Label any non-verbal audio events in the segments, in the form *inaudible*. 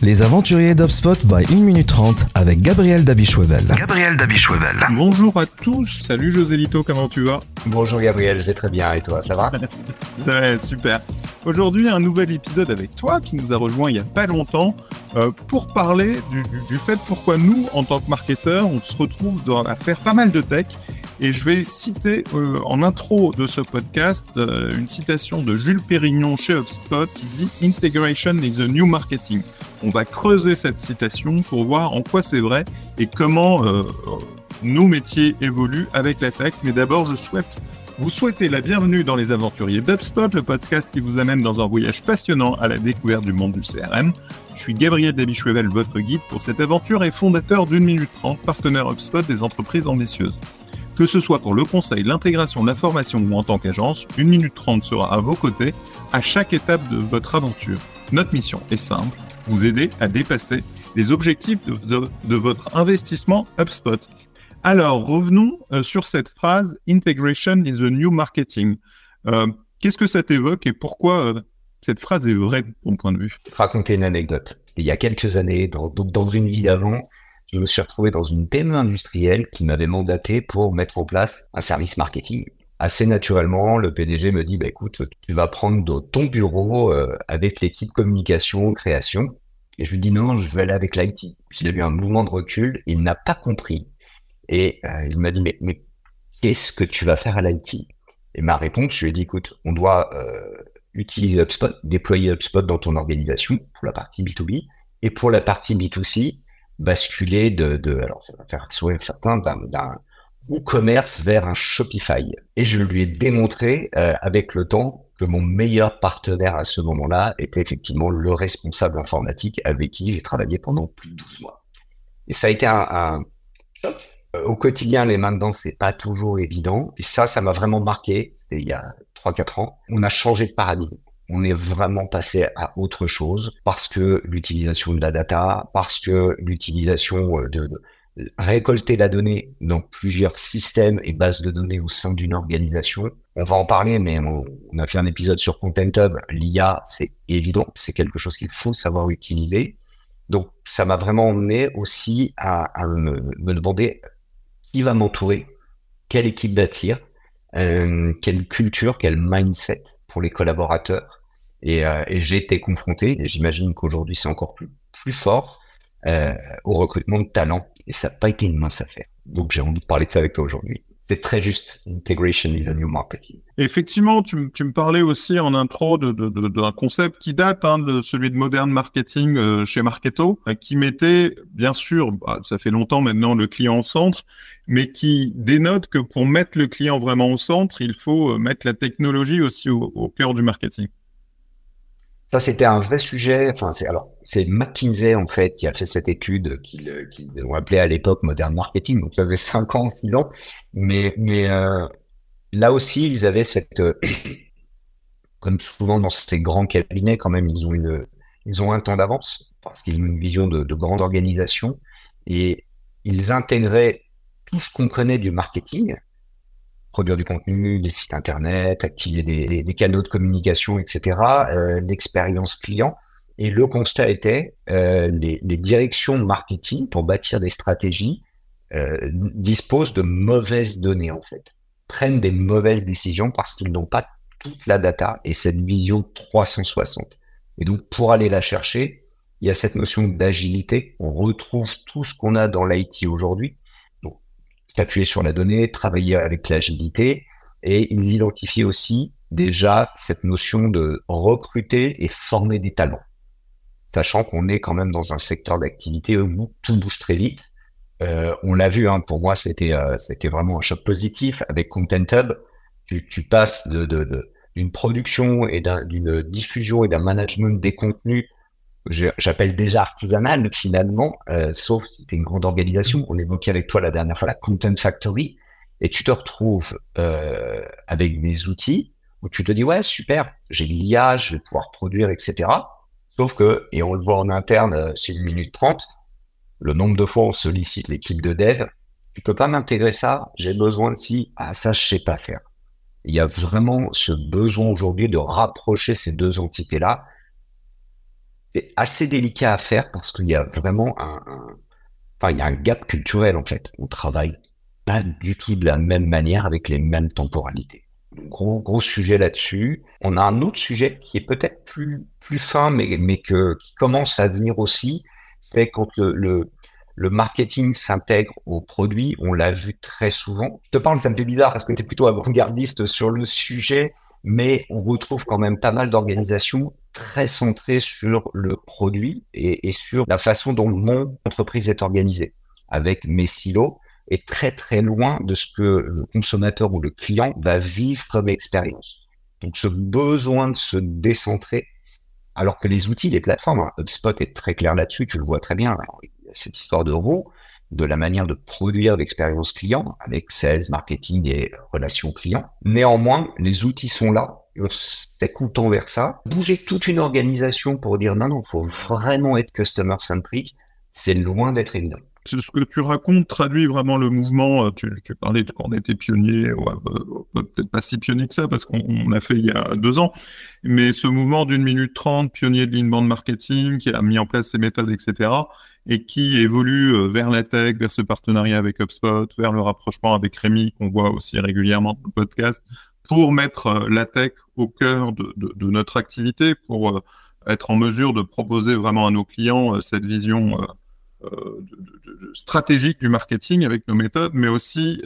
Les aventuriers d'Obspot by 1 minute 30 avec Gabriel Dabichwevel. Gabriel Dabichwevel. Bonjour à tous, salut José Lito, comment tu vas Bonjour Gabriel, je vais très bien et toi, ça va *laughs* Ça va, super. Aujourd'hui, un nouvel épisode avec toi qui nous a rejoint il n'y a pas longtemps euh, pour parler du, fait pourquoi nous, en tant que marketeurs, on se retrouve dans, à faire pas mal de tech. Et je vais citer euh, en intro de ce podcast euh, une citation de Jules Pérignon chez HubSpot qui dit Integration is a new marketing on va creuser cette citation pour voir en quoi c'est vrai et comment euh, nos métiers évoluent avec la tech. Mais d'abord, je souhaite vous souhaiter la bienvenue dans Les Aventuriers d'UpSpot, le podcast qui vous amène dans un voyage passionnant à la découverte du monde du CRM. Je suis Gabriel Dabichuevel, votre guide pour cette aventure et fondateur d'une minute trente, partenaire UpSpot des entreprises ambitieuses. Que ce soit pour le conseil, l'intégration, la formation ou en tant qu'agence, une minute trente sera à vos côtés à chaque étape de votre aventure. Notre mission est simple, vous aider à dépasser les objectifs de, votre investissement HubSpot. Alors, revenons euh, sur cette phrase Integration is the new marketing. Euh, Qu'est-ce que ça évoque et pourquoi euh, cette phrase est vraie de ton point de vue Je vais raconter une anecdote. Il y a quelques années, dans, dans une vie d'avant, je me suis retrouvé dans une PME industrielle qui m'avait mandaté pour mettre en place un service marketing assez naturellement, le PDG me dit, bah, écoute, tu vas prendre de ton bureau euh, avec l'équipe communication, création. Et je lui dis, non, je vais aller avec l'IT. Il eu un mouvement de recul, il n'a pas compris. Et euh, il m'a dit, mais, mais qu'est-ce que tu vas faire à l'IT Et ma réponse, je lui ai dit, écoute, on doit euh, utiliser HubSpot, déployer HubSpot dans ton organisation pour la partie B2B. Et pour la partie B2C, basculer de, de alors ça va faire sourire certains, d'un e-commerce vers un Shopify. Et je lui ai démontré euh, avec le temps que mon meilleur partenaire à ce moment-là était effectivement le responsable informatique avec qui j'ai travaillé pendant plus de 12 mois. Et ça a été un, Au quotidien, les mains dedans, c'est pas toujours évident. Et ça, ça m'a vraiment marqué. C'était il y a 3-4 ans. On a changé de paradigme on est vraiment passé à autre chose parce que l'utilisation de la data, parce que l'utilisation euh, de, récolter la donnée dans plusieurs systèmes et bases de données au sein d'une organisation. On va en parler, mais on, a fait un épisode sur Content Hub. L'IA, c'est évident, c'est quelque chose qu'il faut savoir utiliser. Donc, ça m'a vraiment amené aussi à, me, demander qui va m'entourer, quelle équipe bâtir, euh, quelle culture, quel mindset pour les collaborateurs. Euh, et, j'ai été confronté, et j'imagine qu'aujourd'hui c'est encore plus, plus fort, euh, au recrutement de talents et ça n'a pas été une mince affaire. Donc j'ai envie de parler de ça avec toi aujourd'hui. C'est très juste. Integration is a new marketing. Effectivement, tu, me parlais aussi en intro d'un de, de, concept qui date hein, de celui de modern marketing euh, chez Marketo, euh, qui mettait, bien sûr, bah, ça fait longtemps maintenant, le client au centre, mais qui dénote que pour mettre le client vraiment au centre, il faut euh, mettre la technologie aussi au cœur du marketing. Ça, c'était un vrai sujet. Enfin, c'est alors c'est McKinsey en fait qui a fait cette étude qu'ils qu ont appelée à l'époque moderne marketing. Donc, ça avait 5 ans, 6 ans. Mais, mais euh, là aussi, ils avaient cette, euh, *clears throat* comme souvent dans ces grands cabinets, quand même, ils ont une, ils ont un temps d'avance parce qu'ils ont une vision de, de grande organisation et ils intégraient tout ce qu'on connaît du marketing produire du contenu, des sites internet, activer des, canaux de communication, etc., euh, l'expérience client. Et le constat était, euh, les, les, directions marketing pour bâtir des stratégies euh, disposent de mauvaises données en fait, prennent des mauvaises décisions parce qu'ils n'ont pas toute la data et cette vision 360. Et donc pour aller la chercher, il y a cette notion d'agilité. On retrouve tout ce qu'on a dans l'IT aujourd'hui, appuyer sur la donnée, travailler avec l'agilité, et ils identifient aussi déjà cette notion de recruter et former des talents, sachant qu'on est quand même dans un secteur d'activité où tout bouge très vite. Euh, on l'a vu, hein, pour moi, euh, c'était vraiment un choc positif avec Content Hub. Tu, passes d'une production et d'une diffusion et d'un management des contenus j'appelle déjà artisanal finalement, euh, sauf si tu une grande organisation. On évoquait avec toi la dernière fois la Content Factory, et tu te retrouves euh, avec des outils où tu te dis ouais super, j'ai l'IA, je vais pouvoir produire, etc. Sauf que, et on le voit en interne, euh, c'est une minute trente, le nombre de fois on sollicite l'équipe de dev, tu peux pas m'intégrer ça, j'ai besoin de si, ah ça je sais pas faire. Il y a vraiment ce besoin aujourd'hui de rapprocher ces deux entités-là assez délicat à faire parce qu'il y a vraiment un, enfin, il y a un gap culturel en fait. On travaille pas du tout de la même manière avec les mêmes temporalités. Gros gros sujet là-dessus. On a un autre sujet qui est peut-être plus plus fin, mais mais que qui commence à venir aussi, c'est quand le, le, marketing s'intègre au produit. On l'a vu très souvent. Je te parle, ça me peu bizarre parce que tu es plutôt avant-gardiste sur le sujet mais on retrouve quand même pas mal d'organisations très centré sur le produit et, sur la façon dont mon entreprise est organisée, avec mes silos, et très très loin de ce que le consommateur ou le client va vivre comme expérience. Donc ce besoin de se décentrer, alors que les outils, les plateformes, hein, HubSpot est très clair là-dessus, tu le vois très bien, hein, cette histoire de roue, de la manière de produire l'expérience client avec sales, marketing et relations clients. Néanmoins, les outils sont là on vers ça. Bouger toute une organisation pour dire non, non, il faut vraiment être customer-centric, c'est loin d'être évident. Ce que tu racontes traduit vraiment le mouvement. Euh, tu, parlais de quand on était pionnier, ou euh, euh, peut-être pas si pionnier que ça, parce qu'on a fait il y a deux ans, mais ce mouvement d'une minute trente, pionnier de l'inbound marketing, qui a mis en place ses méthodes, etc., et qui évolue vers la tech, vers ce partenariat avec HubSpot, vers le rapprochement avec Rémi, qu'on voit aussi régulièrement dans le podcast, pour mettre euh, la tech au cœur de, notre activité, pour euh, être en mesure de proposer vraiment à nos clients euh, cette vision stratégique du marketing avec nos méthodes, mais aussi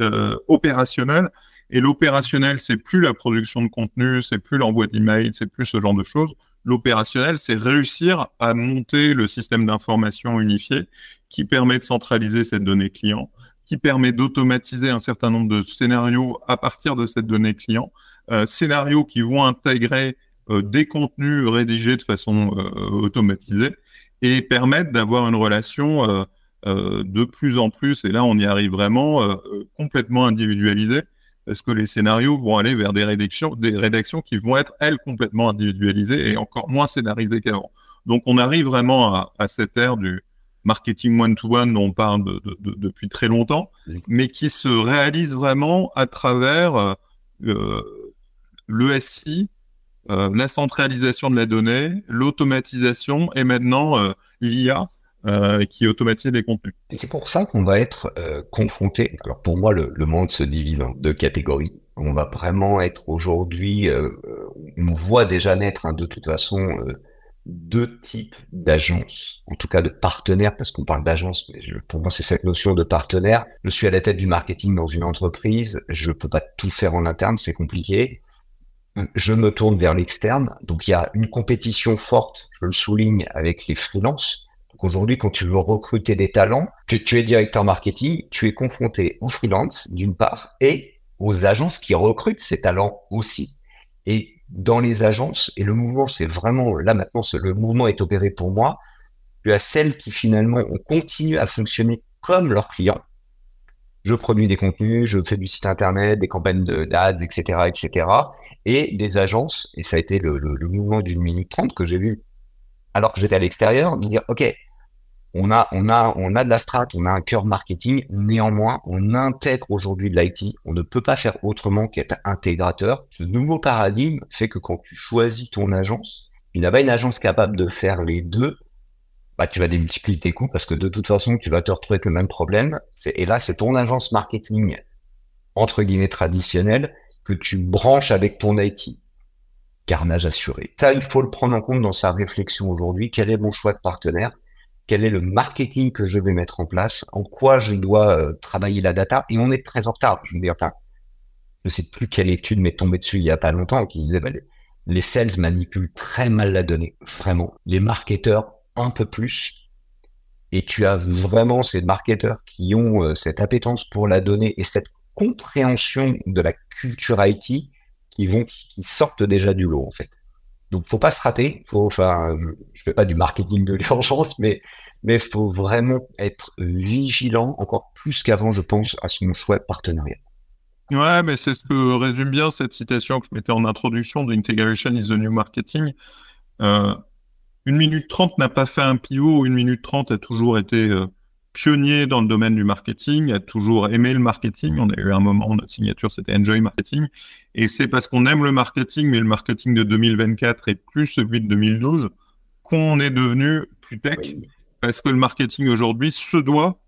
opérationnelle. Et l'opérationnel, c'est plus la production de contenu, c'est plus l'envoi d'emails, c'est plus ce genre de choses. L'opérationnel, c'est réussir à monter le système d'information unifié qui permet de centraliser cette donnée client, qui permet d'automatiser un certain nombre de scénarios à partir de cette donnée client, euh, scénarios qui vont intégrer euh, des contenus rédigés de façon euh, automatisée et permettre d'avoir une relation de plus en plus, et là on y arrive vraiment, complètement individualisée, parce que les scénarios vont aller vers des rédactions, des rédactions qui vont être, elles, complètement individualisées et encore moins scénarisées qu'avant. Donc on arrive vraiment à cette ère du, marketing one-to-one dont on parle depuis très longtemps, mais qui se réalise vraiment à travers l'ESI, euh, le euh, la centralisation de la donnée, l'automatisation et maintenant euh, l'IA. qui automatise les contenus. Et c'est pour ça qu'on va être confronté. pour moi, le, monde se divise en deux catégories on va vraiment être aujourd'hui, on voit déjà naître hein, de toute façon deux types d'agences, en tout cas de partenaires, parce qu'on parle d'agence, mais pour moi c'est cette notion de partenaire. Je suis à la tête du marketing dans une entreprise, je ne peux pas tout faire en interne, c'est compliqué. Je me tourne vers l'externe, donc il y a une compétition forte, je le souligne, avec les freelances. Donc aujourd'hui, quand tu veux recruter des talents, tu, tu es directeur marketing, tu es confronté aux freelances d'une part et aux agences qui recrutent ces talents aussi. Et dans les agences, et le mouvement, c'est vraiment, là maintenant, le mouvement est opéré pour moi, tu as celles qui finalement ont continué à fonctionner comme leurs clients. Je produis des contenus, je fais du site internet, des campagnes d'ads, etc., etc. Et des agences, et ça a été le, mouvement d'une minute trente que j'ai vu alors que j'étais à l'extérieur, me dire, OK, on a, on a, on a de la strat, on a un cœur marketing. Néanmoins, on intègre aujourd'hui de l'IT. On ne peut pas faire autrement qu'être intégrateur. Ce nouveau paradigme fait que quand tu choisis ton agence, il n'y a pas une agence capable de faire les deux. Bah, tu vas démultiplier tes coûts parce que de toute façon, tu vas te retrouver avec le même problème. Et là, c'est ton agence marketing, entre guillemets, traditionnelle, que tu branches avec ton IT. Carnage assuré. Ça, il faut le prendre en compte dans sa réflexion aujourd'hui. Quel est mon choix de partenaire quel est le marketing que je vais mettre en place, en quoi je dois euh, travailler la data, et on est très en retard. Je ne sais plus quelle étude m'est tombée dessus il y a pas longtemps qui disait bah, les, sales manipulent très mal la donnée, vraiment. Les marketeurs un peu plus. Et tu as vraiment ces marketeurs qui ont euh, cette appétence pour la donnée et cette compréhension de la culture IT qui vont qui sortent déjà du lot en fait. Donc, faut pas se rater. Faut, enfin, je, fais pas du marketing de l'urgence, mais mais faut vraiment être vigilant encore plus qu'avant, je pense, à son choix partenariat. Ouais, mais c'est ce que résume bien cette citation que je mettais en introduction de Integration is the new marketing. Euh, une minute trente n'a pas fait un pivot, une minute trente a toujours été euh, pionnier dans le domaine du marketing, a toujours aimé le marketing. On a eu un moment, notre signature, c'était Enjoy Marketing. Et c'est parce qu'on aime le marketing, mais le marketing de 2024 est plus celui de 2012, qu'on est devenu plus tech. Parce que le marketing aujourd'hui se doit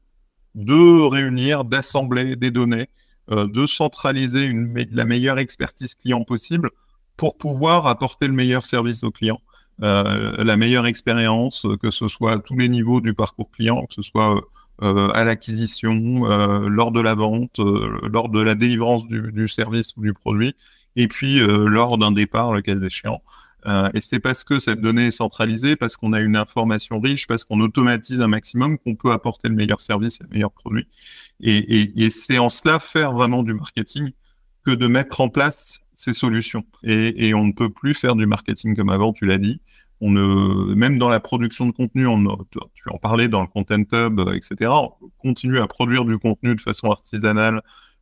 de réunir, d'assembler des données, euh, de centraliser une, la meilleure expertise client possible pour pouvoir apporter le meilleur service au client. Euh, la meilleure expérience, euh, que ce soit à tous les niveaux du parcours client, que ce soit euh, à l'acquisition, euh, lors de la vente, euh, lors de la délivrance du, service ou du produit, et puis lors d'un départ, le cas échéant. et c'est parce que cette donnée est centralisée, parce qu'on a une information riche, parce qu'on automatise un maximum qu'on peut apporter le meilleur service et le meilleur produit. Et, c'est en cela faire vraiment du marketing que de mettre en place ces solutions. et on ne peut plus faire du marketing comme avant, tu l'as dit on ne, même dans la production de contenu, on, tu en parlais dans le Content Hub, euh, etc., on continue à produire du contenu de façon artisanale,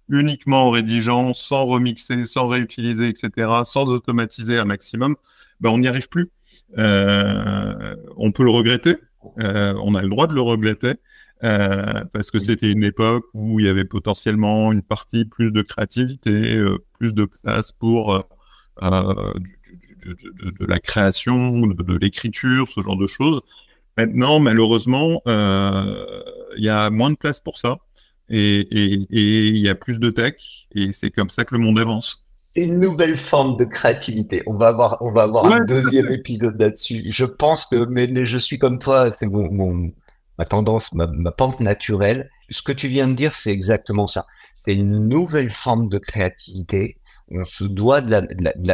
uniquement en rédigeant, sans remixer, sans réutiliser, etc., sans automatiser un maximum, ben on n'y arrive plus. Euh, on peut le regretter, euh, on a le droit de le regretter, parce que c'était une époque où il y avait potentiellement une partie plus de créativité, plus de place pour du de, la création, de, l'écriture, ce genre de choses. Maintenant, malheureusement, euh, il y a moins de place pour ça et il y a plus de tech et c'est comme ça que le monde avance. Une nouvelle forme de créativité. On va avoir, on va avoir un deuxième épisode là-dessus. Je pense que, mais je suis comme toi, c'est ma tendance, ma, pente naturelle. Ce que tu viens de dire, c'est exactement ça. C'est une nouvelle forme de créativité on se doit de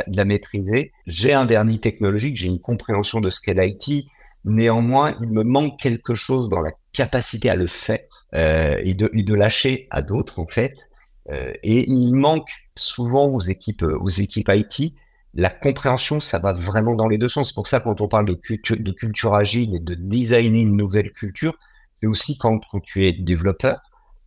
la, maîtriser. J'ai un vernis technologique, j'ai une compréhension de ce qu'est l'IT. Néanmoins, il me manque quelque chose dans la capacité à le faire euh, et, de, lâcher à d'autres, en fait. Euh, et il manque souvent aux équipes, euh, aux équipes IT. La compréhension, ça va vraiment dans les deux sens. C'est pour ça, quand on parle de, culture, agile et de designer une nouvelle culture, c'est aussi quand tu es développeur,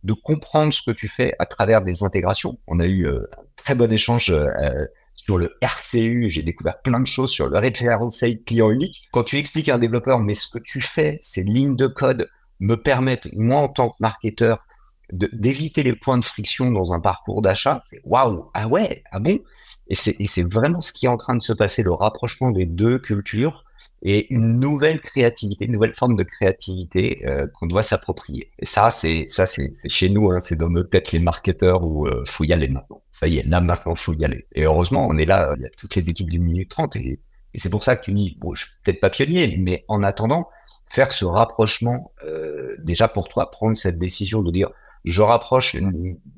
de comprendre ce que tu fais à travers des intégrations. On a eu euh, un très bon échange euh, euh, sur le RCU, j'ai découvert plein de choses sur le Referral Client Unique. Quand tu expliques à un développeur, mais ce que tu fais, ces lignes de code me permettent, moi en tant que marketeur, d'éviter les points de friction dans un parcours d'achat, c'est waouh, ah ouais, ah bon et c'est vraiment ce qui est en train de se passer, le rapprochement des deux cultures et une nouvelle créativité, une nouvelle forme de créativité euh, qu'on doit s'approprier. Et ça, c'est ça, c'est chez nous, hein, c'est dans peut-être les marketeurs où euh, il faut y aller maintenant. Ça y est, là maintenant faut y aller. Et heureusement, on est là, il y a toutes les équipes du minute 30 et, c'est pour ça que tu dis, bon, je suis peut-être pas pionnier, mais en attendant, faire ce rapprochement, euh, déjà pour toi, prendre cette décision de dire, je rapproche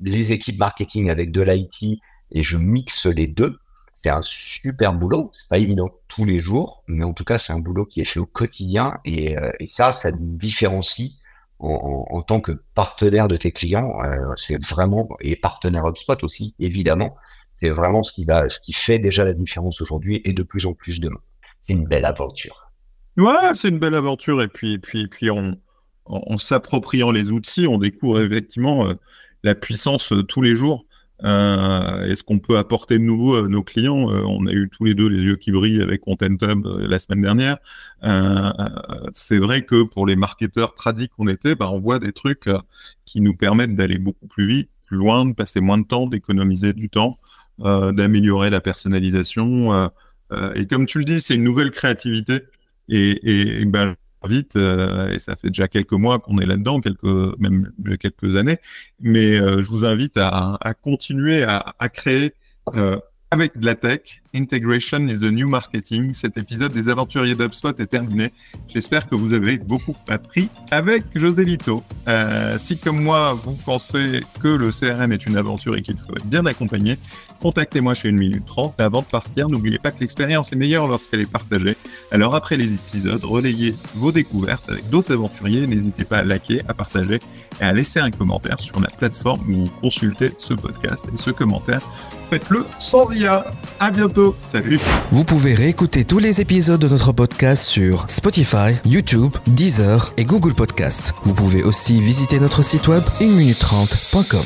les équipes marketing avec de l'IT, et je mixe les deux. C'est un super boulot, c'est pas évident tous les jours, mais en tout cas c'est un boulot qui est fait au quotidien et, euh, ça, ça nous différencie en, tant que partenaire de tes clients. Euh, c'est vraiment et partenaire HubSpot aussi évidemment. C'est vraiment ce qui va, ce qui fait déjà la différence aujourd'hui et de plus en plus demain. C'est une belle aventure. Ouais, c'est une belle aventure et puis puis puis on en, s'appropriant les outils, on découvre effectivement euh, la puissance tous les jours. Euh, est ce qu'on peut apporter de nouveau à euh, nos clients. Euh, on a eu tous les deux les yeux qui brillent avec Content Hub la semaine dernière. c'est vrai que pour les marketeurs tradis qu'on était, bah, on voit des trucs qui nous permettent d'aller beaucoup plus vite, plus loin, de passer moins de temps, d'économiser du temps, d'améliorer la personnalisation. et comme tu le dis, c'est une nouvelle créativité. Et, et ben, vite euh, et ça fait déjà quelques mois qu'on est là-dedans, quelques même euh, quelques années. Mais euh, je vous invite à, continuer à, créer avec de la tech Integration is the New Marketing. Cet épisode des aventuriers d'UpSpot est terminé. J'espère que vous avez beaucoup appris avec José Lito. Euh, si comme moi, vous pensez que le CRM est une aventure et qu'il faut être bien accompagné, contactez-moi chez 1 minute 30. Avant de partir, n'oubliez pas que l'expérience est meilleure lorsqu'elle est partagée. Alors après les épisodes, relayez vos découvertes avec d'autres aventuriers. N'hésitez pas à liker, à partager et à laisser un commentaire sur la plateforme où vous consultez ce podcast. Et ce commentaire, faites-le sans IA. À bientôt Salut. Vous pouvez réécouter tous les épisodes de notre podcast sur Spotify, YouTube, Deezer et Google Podcast. Vous pouvez aussi visiter notre site web 1minute30.com.